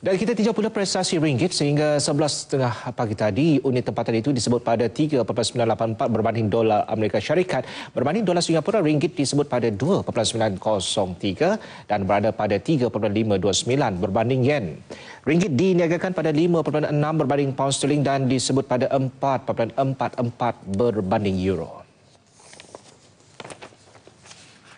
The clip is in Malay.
Dan kita tinjau pula prestasi ringgit sehingga 11.30 pagi tadi unit tempatan itu disebut pada 3.984 berbanding dolar Amerika Syarikat. Berbanding dolar Singapura ringgit disebut pada 2.903 dan berada pada 3.529 berbanding yen. Ringgit diniagakan pada 5.6 berbanding pound sterling dan disebut pada 4.44 berbanding euro.